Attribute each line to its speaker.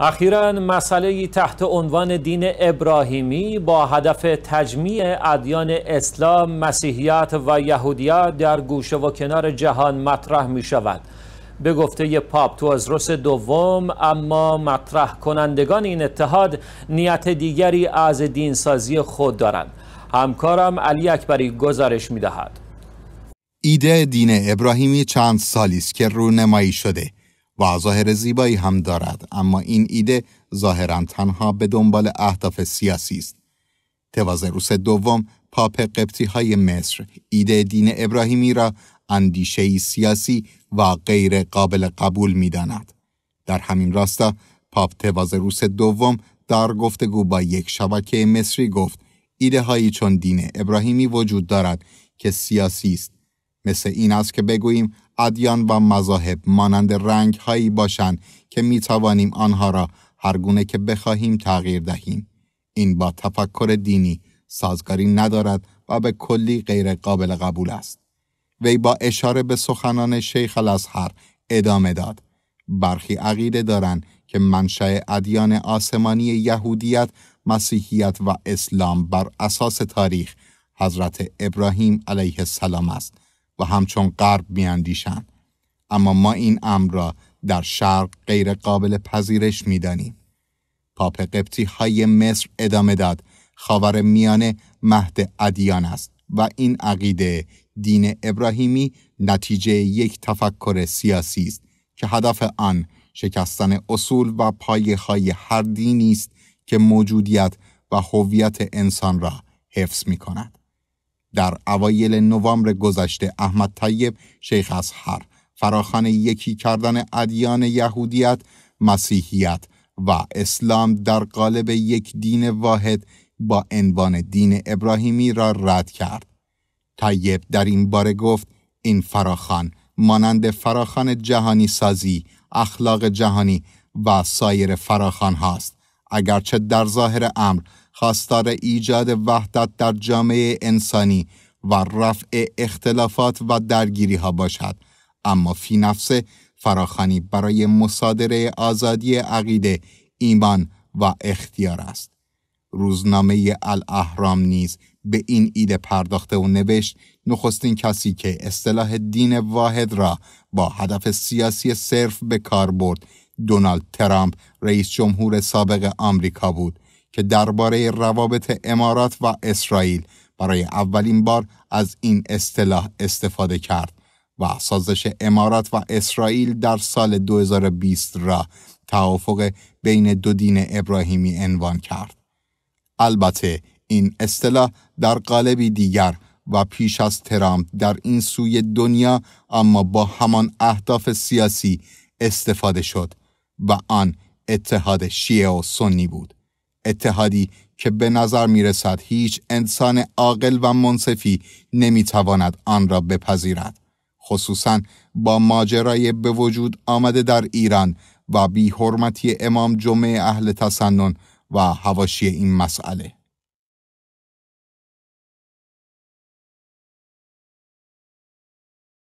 Speaker 1: اخیرا مسئله تحت عنوان دین ابراهیمی با هدف تجمیع ادیان اسلام، مسیحیت و یهودیت در گوشه و کنار جهان مطرح می شود. به گفته پاپ توازروس دوم اما مطرح کنندگان این اتحاد نیت دیگری از دینسازی خود دارند. همکارم علی اکبری گزارش می دهد.
Speaker 2: ایده دین ابراهیمی چند سالی است که رونمایی شده و ظاهر زیبایی هم دارد اما این ایده ظاهرا تنها به دنبال اهداف سیاسی است تواز دوم پاپ قبطی های مصر ایده دین ابراهیمی را اندیشه سیاسی و غیر قابل قبول می داند. در همین راستا پاپ تواز روس دوم در گفتگو با یک شبکه مصری گفت ایده هایی چون دین ابراهیمی وجود دارد که سیاسی است مثل این است که بگوییم ادیان و مذاهب مانند رنگ هایی باشند که می توانیم آنها را گونه که بخواهیم تغییر دهیم این با تفکر دینی سازگاری ندارد و به کلی غیر قابل قبول است وی با اشاره به سخنان شیخ الازهر ادامه داد برخی عقیده دارند که منشأ ادیان آسمانی یهودیت مسیحیت و اسلام بر اساس تاریخ حضرت ابراهیم علیه السلام است و همچون غرب میاندیشند اما ما این امر را در شرق غیر قابل پذیرش میدانیم پاپ قبطی های مصر ادامه داد خاور میانه مهد ادیان است و این عقیده دین ابراهیمی نتیجه یک تفکر سیاسی است که هدف آن شکستن اصول و پایه های هر دینی است که موجودیت و هویت انسان را حفظ می کند. در اوایل نوامبر گذشته احمد طیب شیخ هر فراخان یکی کردن ادیان یهودیت، مسیحیت و اسلام در قالب یک دین واحد با عنوان دین ابراهیمی را رد کرد. طیب در این باره گفت این فراخان مانند فراخان جهانی سازی، اخلاق جهانی و سایر فراخان هاست. اگرچه در ظاهر امر خواستار ایجاد وحدت در جامعه انسانی و رفع اختلافات و درگیری ها باشد اما فی نفس فراخانی برای مصادره آزادی عقیده ایمان و اختیار است روزنامه الاهرام نیز به این ایده پرداخته و نوشت نخستین کسی که اصطلاح دین واحد را با هدف سیاسی صرف به کار برد دونالد ترامپ رئیس جمهور سابق آمریکا بود که درباره روابط امارات و اسرائیل برای اولین بار از این اصطلاح استفاده کرد و سازش امارات و اسرائیل در سال 2020 را توافق بین دو دین ابراهیمی عنوان کرد. البته این اصطلاح در قالبی دیگر و پیش از ترامپ در این سوی دنیا اما با همان اهداف سیاسی استفاده شد و آن اتحاد شیعه و سنی بود. اتحادی که به نظر می رسد هیچ انسان عاقل و منصفی نمی تواند آن را بپذیرد. خصوصا با ماجرای به وجود آمده در ایران و بی حرمتی امام
Speaker 1: جمعه اهل تسنن و هواشی این مسئله.